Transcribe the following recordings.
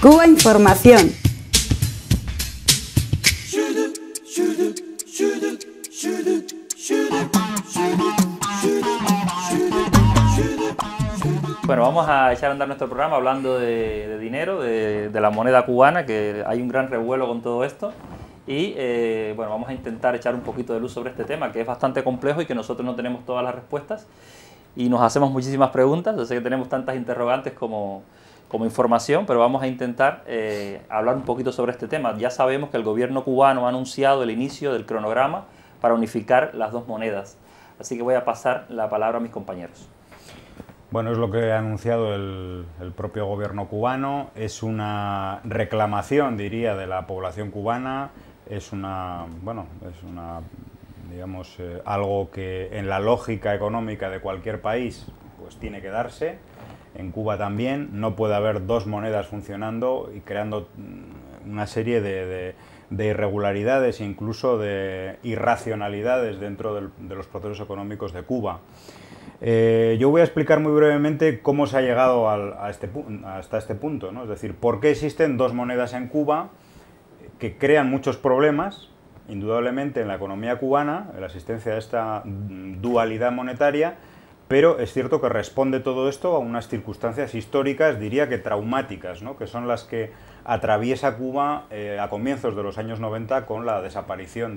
Cuba Información. Bueno, vamos a echar a andar nuestro programa hablando de, dinero, de, la moneda cubana, que hay un gran revuelo con todo esto. Y eh, bueno, vamos a intentar echar un poquito de luz sobre este tema, que es bastante complejo y que nosotros no tenemos todas las respuestas. Y nos hacemos muchísimas preguntas, sé que tenemos tantas interrogantes como, como información, pero vamos a intentar eh, hablar un poquito sobre este tema. Ya sabemos que el gobierno cubano ha anunciado el inicio del cronograma para unificar las dos monedas. Así que voy a pasar la palabra a mis compañeros. Bueno, es lo que ha anunciado el, propio gobierno cubano. Es una reclamación, diría, de la población cubana. Es una, bueno, es una, digamos, eh, algo que en la lógica económica de cualquier país, pues tiene que darse en Cuba también, no puede haber dos monedas funcionando y creando mm, una serie de, irregularidades e incluso de irracionalidades dentro de los procesos económicos de Cuba. Eh, yo voy a explicar muy brevemente cómo se ha llegado este hasta este punto, ¿no? es decir, por qué existen dos monedas en Cuba que crean muchos problemas, indudablemente en la economía cubana, la existencia de esta mm, dualidad monetaria, pero es cierto que responde todo esto a unas circunstancias históricas, diría que traumáticas, ¿no? que son las que atraviesa Cuba eh, a comienzos de los años 90 con la desaparición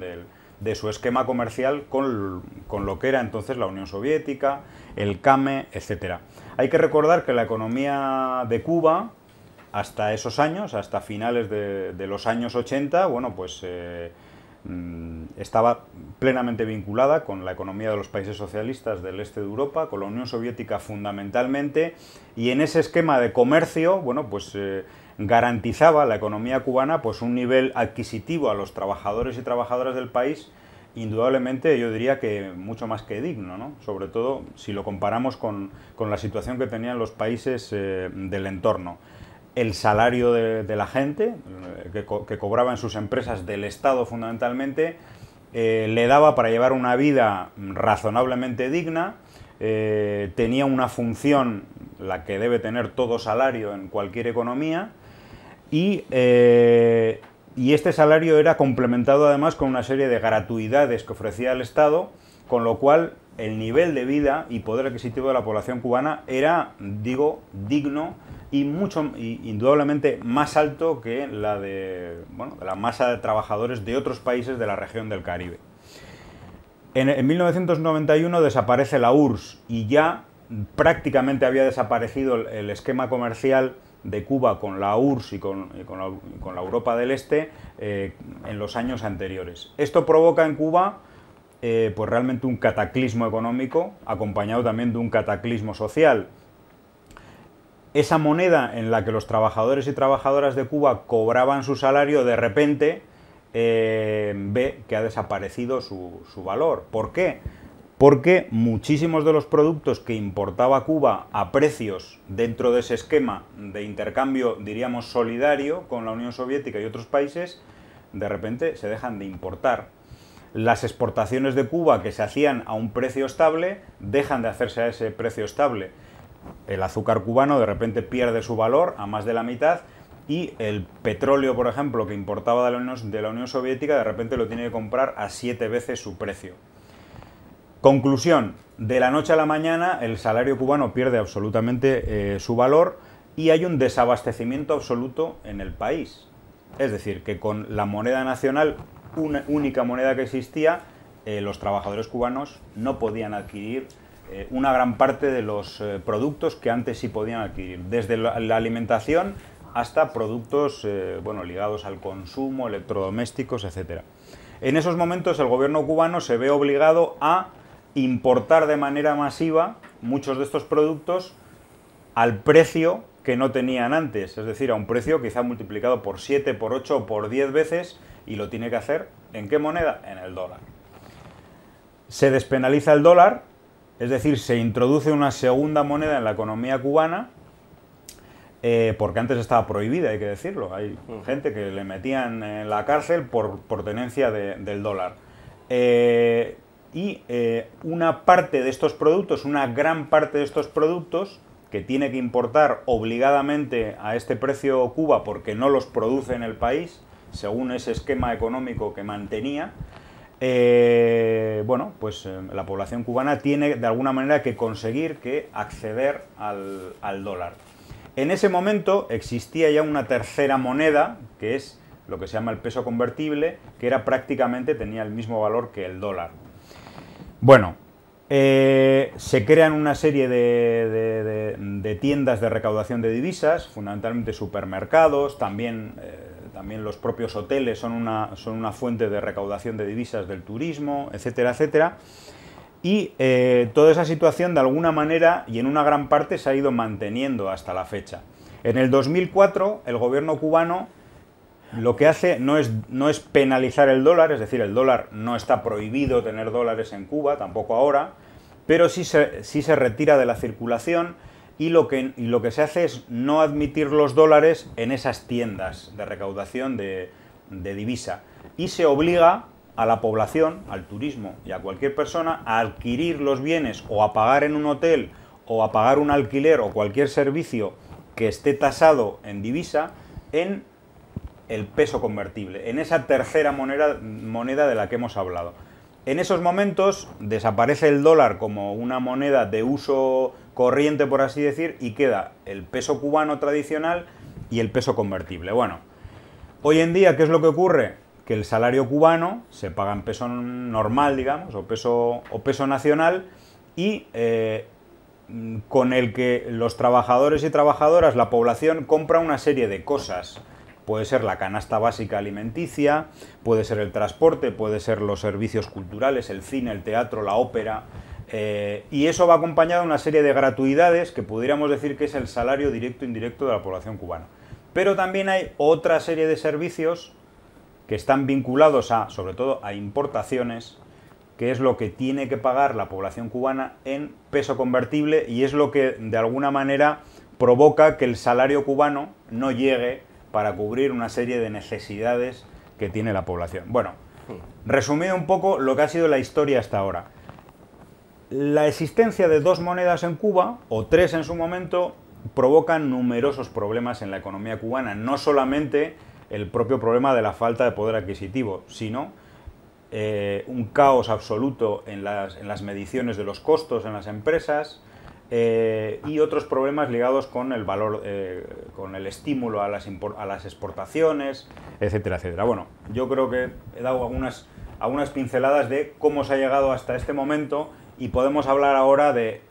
de su esquema comercial con, lo que era entonces la Unión Soviética, el CAME, etc. Hay que recordar que la economía de Cuba, hasta esos años, hasta finales de, los años 80, bueno, pues... Eh, Mm, estaba plenamente vinculada con la economía de los países socialistas del este de Europa, con la Unión Soviética fundamentalmente, y en ese esquema de comercio, bueno, pues eh, garantizaba la economía cubana pues un nivel adquisitivo a los trabajadores y trabajadoras del país indudablemente yo diría que mucho más que digno, ¿no? sobre todo si lo comparamos con, la situación que tenían los países eh, del entorno el salario de, la gente eh, que, cobraba en sus empresas del Estado fundamentalmente, eh, le daba para llevar una vida razonablemente digna, eh, tenía una función, la que debe tener todo salario en cualquier economía, y, y este salario era complementado además con una serie de gratuidades que ofrecía el Estado, con lo cual el nivel de vida y poder adquisitivo de la población cubana era, digo, digno y mucho indudablemente más alto que la de, bueno, de la masa de trabajadores de otros países de la región del Caribe. En, 1991 desaparece la URSS y ya prácticamente había desaparecido el, esquema comercial de Cuba con la URSS y con, la, Europa del Este eh, en los años anteriores. Esto provoca en Cuba eh, pues realmente un cataclismo económico acompañado también de un cataclismo social esa moneda en la que los trabajadores y trabajadoras de Cuba cobraban su salario, de repente eh, ve que ha desaparecido su valor. ¿Por qué? Porque muchísimos de los productos que importaba Cuba a precios dentro de ese esquema de intercambio, diríamos, solidario con la Unión Soviética y otros países, de repente se dejan de importar. Las exportaciones de Cuba que se hacían a un precio estable dejan de hacerse a ese precio estable el azúcar cubano de repente pierde su valor a más de la mitad y el petróleo, por ejemplo, que importaba de la Unión, Soviética, de repente lo tiene que comprar a siete veces su precio. Conclusión, de la noche a la mañana el salario cubano pierde absolutamente eh, su valor y hay un desabastecimiento absoluto en el país. Es decir, que con la moneda nacional, una única moneda que existía, eh, los trabajadores cubanos no podían adquirir eh, una gran parte de los eh, productos que antes sí podían adquirir, desde la, alimentación hasta productos eh, bueno, ligados al consumo, electrodomésticos, etc. En esos momentos el gobierno cubano se ve obligado a importar de manera masiva muchos de estos productos al precio que no tenían antes, es decir, a un precio quizá multiplicado por 7, por 8 o por 10 veces y lo tiene que hacer en qué moneda? En el dólar. Se despenaliza el dólar es decir, se introduce una segunda moneda en la economía cubana, eh, porque antes estaba prohibida, hay que decirlo. Hay gente que le metían en la cárcel por, tenencia del dólar. Eh, y eh, una parte de estos productos, una gran parte de estos productos, que tiene que importar obligadamente a este precio Cuba porque no los produce en el país, según ese esquema económico que mantenía, eh, bueno, pues eh, la población cubana tiene de alguna manera que conseguir que acceder al, dólar. En ese momento existía ya una tercera moneda, que es lo que se llama el peso convertible, que era prácticamente, tenía el mismo valor que el dólar. Bueno, eh, se crean una serie de, de, tiendas de recaudación de divisas, fundamentalmente supermercados, también también los propios hoteles son una, son una fuente de recaudación de divisas del turismo, etcétera, etcétera. Y eh, toda esa situación de alguna manera y en una gran parte se ha ido manteniendo hasta la fecha. En el 2004 el gobierno cubano lo que hace no es, no es penalizar el dólar, es decir, el dólar no está prohibido tener dólares en Cuba, tampoco ahora, pero sí se, sí se retira de la circulación y lo, que, y lo que se hace es no admitir los dólares en esas tiendas de recaudación de, divisa y se obliga a la población, al turismo y a cualquier persona a adquirir los bienes o a pagar en un hotel o a pagar un alquiler o cualquier servicio que esté tasado en divisa en el peso convertible, en esa tercera moneda, moneda de la que hemos hablado. En esos momentos desaparece el dólar como una moneda de uso corriente, por así decir, y queda el peso cubano tradicional y el peso convertible. Bueno, hoy en día, ¿qué es lo que ocurre? Que el salario cubano se paga en peso normal, digamos, o peso, o peso nacional, y eh, con el que los trabajadores y trabajadoras, la población, compra una serie de cosas. Puede ser la canasta básica alimenticia, puede ser el transporte, puede ser los servicios culturales, el cine, el teatro, la ópera, eh, y eso va acompañado de una serie de gratuidades que pudiéramos decir que es el salario directo e indirecto de la población cubana. Pero también hay otra serie de servicios que están vinculados a, sobre todo, a importaciones, que es lo que tiene que pagar la población cubana en peso convertible y es lo que, de alguna manera, provoca que el salario cubano no llegue para cubrir una serie de necesidades que tiene la población. Bueno, hmm. resumido un poco lo que ha sido la historia hasta ahora. La existencia de dos monedas en Cuba, o tres en su momento, provoca numerosos problemas en la economía cubana, no solamente el propio problema de la falta de poder adquisitivo, sino eh, un caos absoluto en las, en las, mediciones de los costos en las empresas eh, y otros problemas ligados con el valor, eh, con el estímulo a las, a las, exportaciones, etcétera, etcétera. Bueno, yo creo que he dado algunas, algunas pinceladas de cómo se ha llegado hasta este momento y podemos hablar ahora de,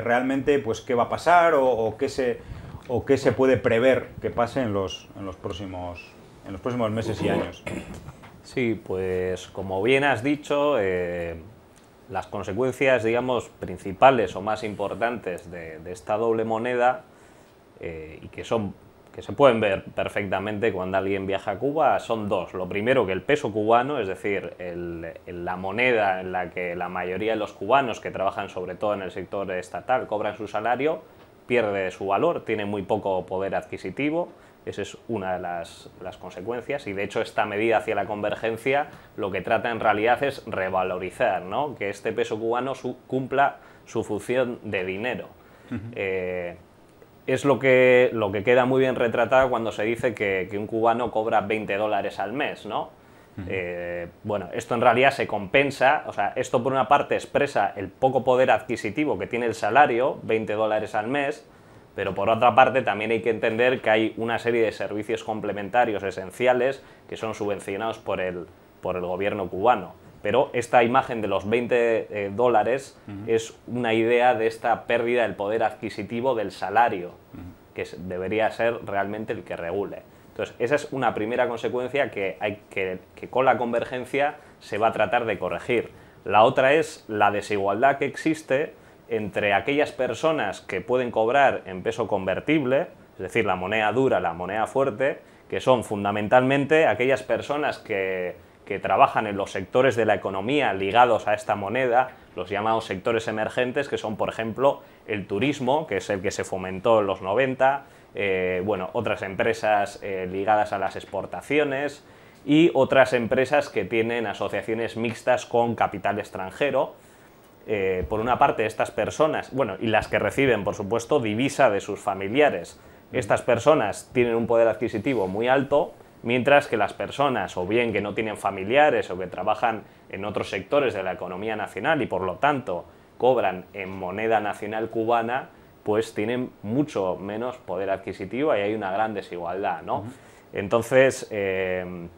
realmente pues, qué va a pasar o, qué se, o qué se puede prever que pase en los, en los, próximos, en los próximos meses y años. Sí, pues como bien has dicho, eh, las consecuencias, digamos, principales o más importantes de, esta doble moneda, eh, y que son que se pueden ver perfectamente cuando alguien viaja a Cuba son dos. Lo primero que el peso cubano, es decir, la moneda en la que la mayoría de los cubanos que trabajan sobre todo en el sector estatal cobran su salario, pierde su valor, tiene muy poco poder adquisitivo. Esa es una de las, consecuencias y de hecho esta medida hacia la convergencia lo que trata en realidad es revalorizar, ¿no? que este peso cubano cumpla su función de dinero es lo que, lo que queda muy bien retratado cuando se dice que, un cubano cobra 20 dólares al mes, ¿no? Eh, bueno, esto en realidad se compensa, o sea, esto por una parte expresa el poco poder adquisitivo que tiene el salario, 20 dólares al mes, pero por otra parte también hay que entender que hay una serie de servicios complementarios esenciales que son subvencionados por por el gobierno cubano. Pero esta imagen de los 20 eh, dólares es una idea de esta pérdida del poder adquisitivo del salario, que debería ser realmente el que regule. Entonces, esa es una primera consecuencia que, hay que con la convergencia se va a tratar de corregir. La otra es la desigualdad que existe entre aquellas personas que pueden cobrar en peso convertible, es decir, la moneda dura, la moneda fuerte, que son fundamentalmente aquellas personas que que trabajan en los sectores de la economía ligados a esta moneda, los llamados sectores emergentes, que son, por ejemplo, el turismo, que es el que se fomentó en los 90, eh, bueno, otras empresas eh, ligadas a las exportaciones y otras empresas que tienen asociaciones mixtas con capital extranjero. Eh, por una parte, estas personas, bueno, y las que reciben, por supuesto, divisa de sus familiares. Estas personas tienen un poder adquisitivo muy alto, mientras que las personas o bien que no tienen familiares o que trabajan en otros sectores de la economía nacional y por lo tanto cobran en moneda nacional cubana, pues tienen mucho menos poder adquisitivo y hay una gran desigualdad, ¿no? Entonces, eh,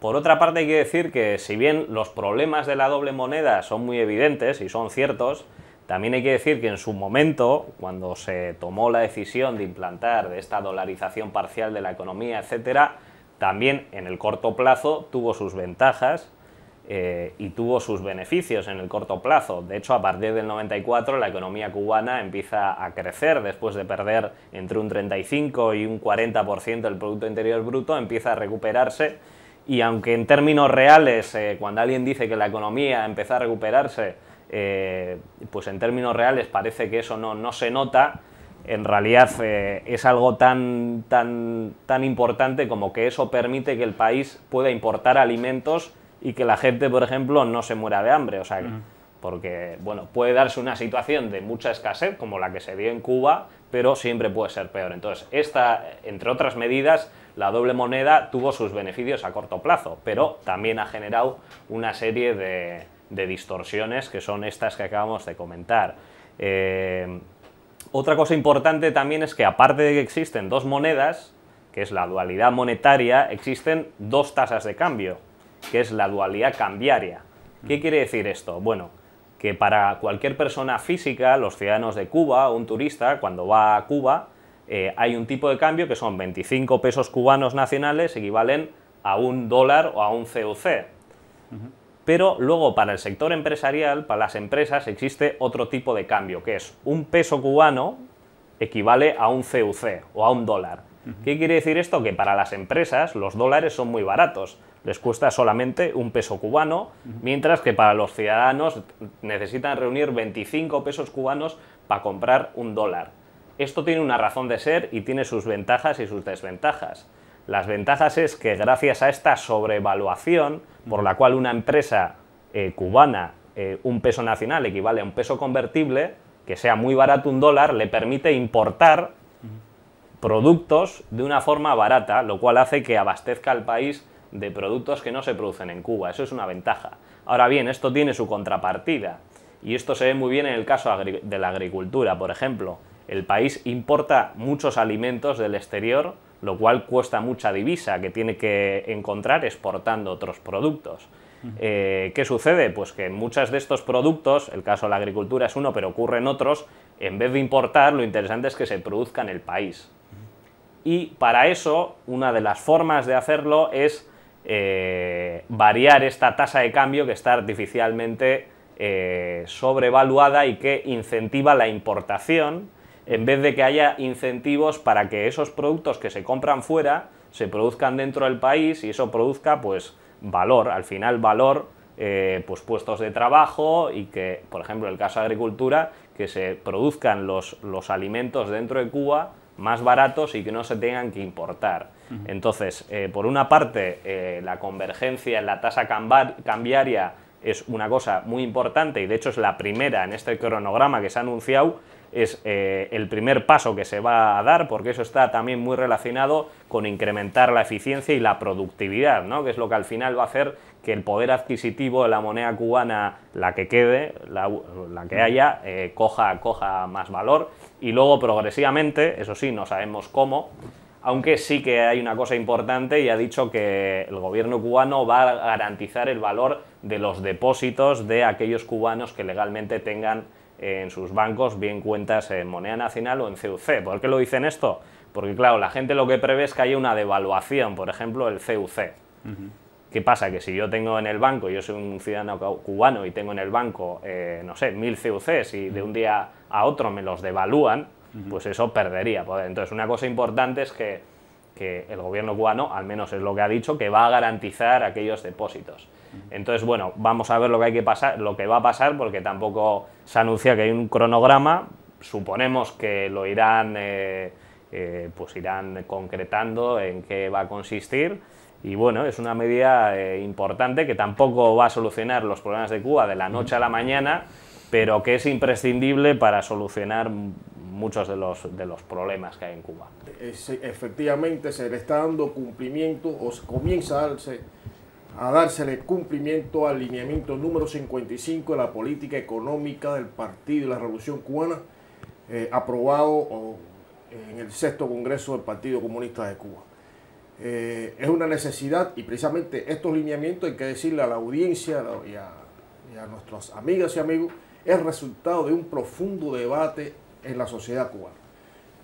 por otra parte hay que decir que si bien los problemas de la doble moneda son muy evidentes y son ciertos, también hay que decir que en su momento, cuando se tomó la decisión de implantar de esta dolarización parcial de la economía, etcétera, también en el corto plazo tuvo sus ventajas eh, y tuvo sus beneficios en el corto plazo. De hecho, a partir del 94 la economía cubana empieza a crecer después de perder entre un 35 y un 40% del Producto Interior Bruto, empieza a recuperarse y aunque en términos reales, eh, cuando alguien dice que la economía empieza a recuperarse, eh, pues en términos reales parece que eso no, no se nota, en realidad eh, es algo tan, tan, tan importante como que eso permite que el país pueda importar alimentos y que la gente, por ejemplo, no se muera de hambre. O sea, porque bueno, puede darse una situación de mucha escasez, como la que se vio en Cuba, pero siempre puede ser peor. Entonces, esta, entre otras medidas, la doble moneda tuvo sus beneficios a corto plazo, pero también ha generado una serie de, de distorsiones que son estas que acabamos de comentar. Eh, otra cosa importante también es que aparte de que existen dos monedas, que es la dualidad monetaria, existen dos tasas de cambio, que es la dualidad cambiaria. ¿Qué mm. quiere decir esto? Bueno, que para cualquier persona física, los ciudadanos de Cuba, un turista, cuando va a Cuba, eh, hay un tipo de cambio que son 25 pesos cubanos nacionales, equivalen a un dólar o a un CUC pero luego para el sector empresarial, para las empresas, existe otro tipo de cambio, que es un peso cubano equivale a un CUC o a un dólar. ¿Qué quiere decir esto? Que para las empresas los dólares son muy baratos, les cuesta solamente un peso cubano, mientras que para los ciudadanos necesitan reunir 25 pesos cubanos para comprar un dólar. Esto tiene una razón de ser y tiene sus ventajas y sus desventajas. Las ventajas es que gracias a esta sobrevaluación, por la cual una empresa eh, cubana, eh, un peso nacional equivale a un peso convertible, que sea muy barato un dólar, le permite importar productos de una forma barata, lo cual hace que abastezca al país de productos que no se producen en Cuba. Eso es una ventaja. Ahora bien, esto tiene su contrapartida. Y esto se ve muy bien en el caso de la agricultura, por ejemplo. El país importa muchos alimentos del exterior lo cual cuesta mucha divisa que tiene que encontrar exportando otros productos. Eh, ¿Qué sucede? Pues que en muchos de estos productos, el caso de la agricultura es uno, pero ocurre en otros, en vez de importar, lo interesante es que se produzca en el país. Y para eso, una de las formas de hacerlo es eh, variar esta tasa de cambio que está artificialmente eh, sobrevaluada y que incentiva la importación en vez de que haya incentivos para que esos productos que se compran fuera se produzcan dentro del país y eso produzca pues valor, al final valor, eh, pues puestos de trabajo y que, por ejemplo, en el caso de agricultura, que se produzcan los, alimentos dentro de Cuba más baratos y que no se tengan que importar. Entonces, eh, por una parte, eh, la convergencia en la tasa cambiaria es una cosa muy importante y de hecho es la primera en este cronograma que se ha anunciado es eh, el primer paso que se va a dar, porque eso está también muy relacionado con incrementar la eficiencia y la productividad, ¿no? que es lo que al final va a hacer que el poder adquisitivo de la moneda cubana, la que quede, la, que haya, eh, coja, coja más valor y luego progresivamente, eso sí, no sabemos cómo, aunque sí que hay una cosa importante y ha dicho que el gobierno cubano va a garantizar el valor de los depósitos de aquellos cubanos que legalmente tengan en sus bancos, bien cuentas en moneda nacional o en CUC. ¿Por qué lo dicen esto? Porque claro, la gente lo que prevé es que haya una devaluación, por ejemplo, el CUC. ¿Qué pasa? Que si yo tengo en el banco, yo soy un ciudadano cubano y tengo en el banco, eh, no sé, mil CUCs y de un día a otro me los devalúan, pues eso perdería poder. Entonces, una cosa importante es que, que, el gobierno cubano, al menos es lo que ha dicho, que va a garantizar aquellos depósitos. Entonces, bueno, vamos a ver lo que hay que pasar, lo que va a pasar, porque tampoco se anuncia que hay un cronograma. Suponemos que lo irán, eh, eh, pues irán concretando en qué va a consistir. Y bueno, es una medida eh, importante que tampoco va a solucionar los problemas de Cuba de la noche a la mañana, pero que es imprescindible para solucionar muchos de los, de los problemas que hay en Cuba. Efectivamente, se le está dando cumplimiento o se comienza a darse a dársele cumplimiento al lineamiento número 55 de la política económica del Partido de la Revolución Cubana, eh, aprobado en el sexto Congreso del Partido Comunista de Cuba. Eh, es una necesidad y precisamente estos lineamientos hay que decirle a la audiencia y a, nuestros nuestras amigas y amigos, es resultado de un profundo debate en la sociedad cubana.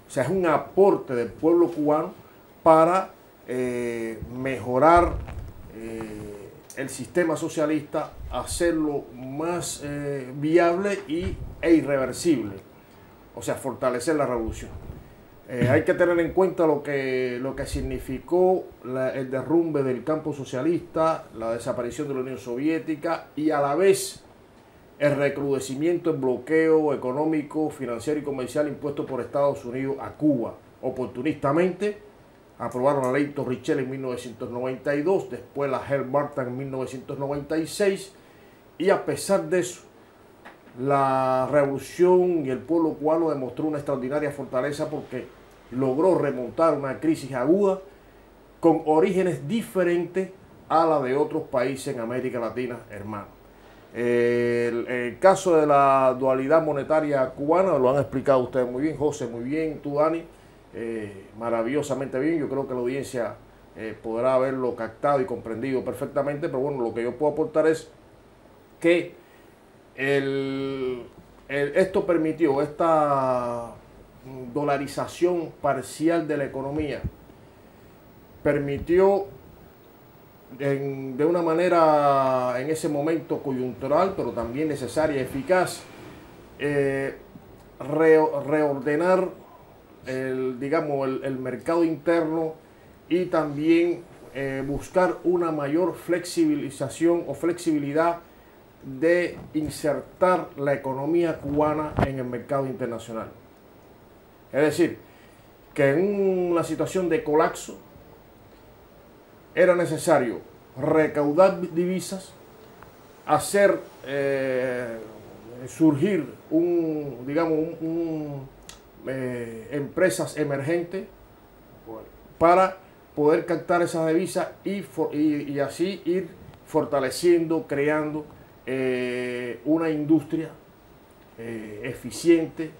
O sea, es un aporte del pueblo cubano para eh, mejorar eh, el sistema socialista, hacerlo más eh, viable y, e irreversible, o sea, fortalecer la revolución. Eh, hay que tener en cuenta lo que, lo que significó el derrumbe del campo socialista, la desaparición de la Unión Soviética y a la vez el recrudecimiento del bloqueo económico, financiero y comercial impuesto por Estados Unidos a Cuba, oportunistamente aprobaron la ley Torricelli en 1992, después la Hell en 1996, y a pesar de eso, la revolución y el pueblo cubano demostró una extraordinaria fortaleza porque logró remontar una crisis aguda con orígenes diferentes a la de otros países en América Latina, hermano. El, el caso de la dualidad monetaria cubana lo han explicado ustedes muy bien, José, muy bien, tú, Dani. Eh, maravillosamente bien. Yo creo que la audiencia eh, podrá haberlo captado y comprendido perfectamente, pero bueno, lo que yo puedo aportar es que esto permitió esta dolarización parcial de la economía, permitió de una manera en ese momento coyuntural, pero también necesaria y eficaz, eh, reordenar el, digamos, el, mercado interno y también eh, buscar una mayor flexibilización o flexibilidad de insertar la economía cubana en el mercado internacional. Es decir, que en una situación de colapso era necesario recaudar divisas, hacer eh, surgir un, digamos, un eh, empresas emergentes para poder captar esas divisas y, así ir fortaleciendo, creando eh, una industria eh, eficiente,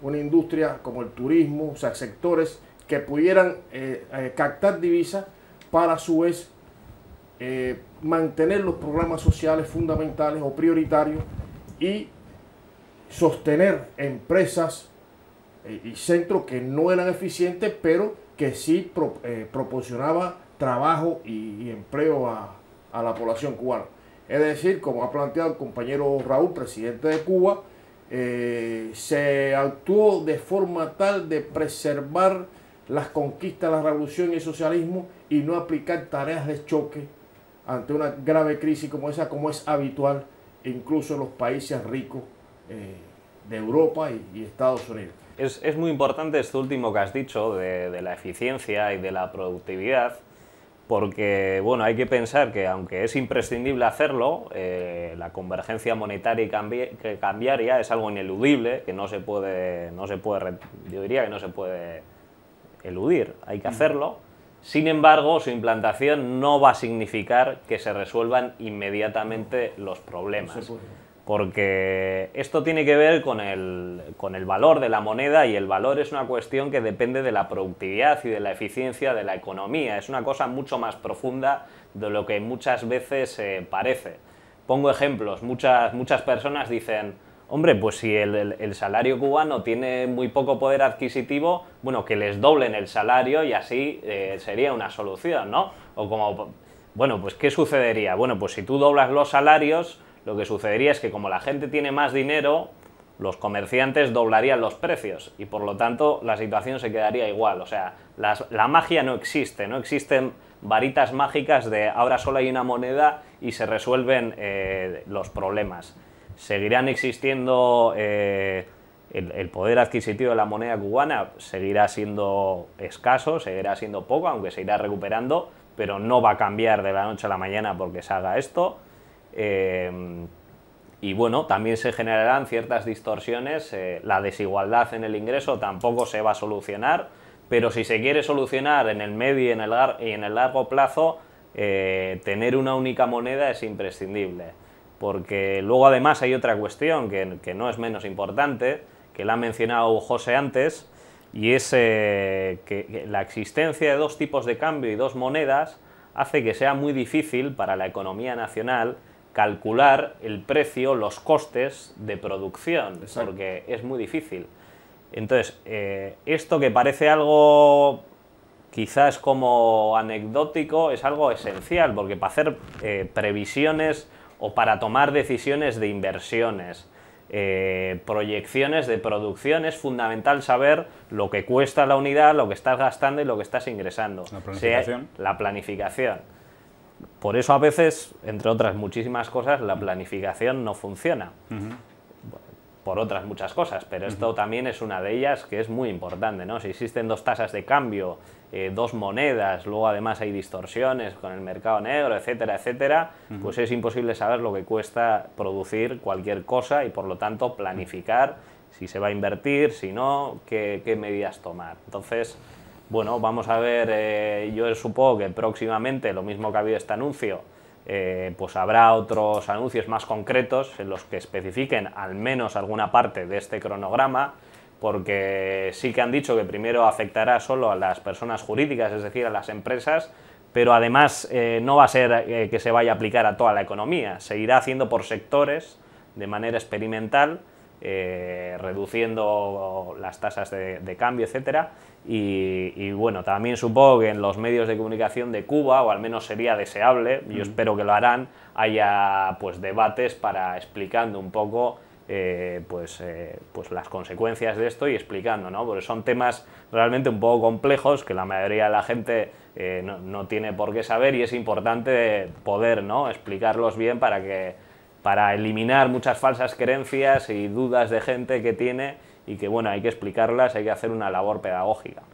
una industria como el turismo, o sea, sectores que pudieran captar divisas para a su vez mantener los programas sociales fundamentales o prioritarios y sostener empresas y centros que no eran eficientes, pero que sí eh, proporcionaba trabajo y, empleo a, la población cubana. Es decir, como ha planteado el compañero Raúl, presidente de Cuba, eh, se actuó de forma tal de preservar las conquistas, de la revolución y el socialismo y no aplicar tareas de choque ante una grave crisis como esa, como es habitual incluso en los países ricos eh, de Europa y Estados Unidos. Es, muy importante esto último que has dicho de, la eficiencia y de la productividad, porque bueno, hay que pensar que aunque es imprescindible hacerlo, eh, la convergencia monetaria y cambi cambiaria es algo ineludible, que no se puede, no se puede, yo diría que no se puede eludir, hay que mm. hacerlo. Sin embargo, su implantación no va a significar que se resuelvan inmediatamente los problemas porque esto tiene que ver con el, valor de la moneda y el valor es una cuestión que depende de la productividad y de la eficiencia de la economía. Es una cosa mucho más profunda de lo que muchas veces eh, parece. Pongo ejemplos, muchas, personas dicen, hombre, pues si el, salario cubano tiene muy poco poder adquisitivo, bueno, que les doblen el salario y así eh, sería una solución, ¿no? O como, bueno, pues ¿qué sucedería? Bueno, pues si tú doblas los salarios, lo que sucedería es que como la gente tiene más dinero, los comerciantes doblarían los precios y por lo tanto la situación se quedaría igual. O sea, la magia no existe, no existen varitas mágicas de ahora solo hay una moneda y se resuelven eh, los problemas. Seguirán existiendo eh, el, poder adquisitivo de la moneda cubana, seguirá siendo escaso, seguirá siendo poco, aunque se irá recuperando, pero no va a cambiar de la noche a la mañana porque se haga esto. Em, y bueno, también se generarán ciertas distorsiones. Eh, la desigualdad en el ingreso tampoco se va a solucionar, pero si se quiere solucionar en el medio y en el, y en el largo plazo, eh, tener una única moneda es imprescindible. Porque luego además hay otra cuestión que, no es menos importante, que la ha mencionado José antes, y es eh, que la existencia de dos tipos de cambio y dos monedas hace que sea muy difícil para la economía nacional calcular el precio, los costes de producción, porque es muy difícil. Entonces, eh, esto que parece algo quizás como anecdótico, es algo esencial, porque para hacer eh, previsiones o para tomar decisiones de inversiones, eh, proyecciones de producción, es fundamental saber lo que cuesta la unidad, lo que estás gastando y lo que estás ingresando. la planificación. Por eso a veces, entre otras muchísimas cosas, la planificación no funciona. Por otras muchas cosas, pero esto también es una de ellas que es muy importante, ¿no? Si existen dos tasas de cambio, eh, dos monedas, luego además hay distorsiones con el mercado negro, etcétera, etcétera, pues es imposible saber lo que cuesta producir cualquier cosa y por lo tanto planificar si se va a invertir, si no, qué, qué medidas tomar. Entonces, bueno, vamos a ver, eh, yo supongo que próximamente, lo mismo que ha habido este anuncio, eh, pues habrá otros anuncios más concretos en los que especifiquen al menos alguna parte de este cronograma, porque sí que han dicho que primero afectará solo a las personas jurídicas, es decir, a las empresas, pero además eh, no va a ser que se vaya a aplicar a toda la economía, se irá haciendo por sectores de manera experimental eh, reduciendo las tasas de, cambio, etcétera. Y, bueno, también supongo que en los medios de comunicación de Cuba, o al menos sería deseable, yo espero que lo harán, haya pues debates para explicando un poco eh, pues, eh, pues las consecuencias de esto y explicando, ¿no? Porque son temas realmente un poco complejos que la mayoría de la gente no, no, tiene por qué saber y es importante poder, ¿no? Explicarlos bien para que para eliminar muchas falsas creencias y dudas de gente que tiene y que bueno, hay que explicarlas, hay que hacer una labor pedagógica.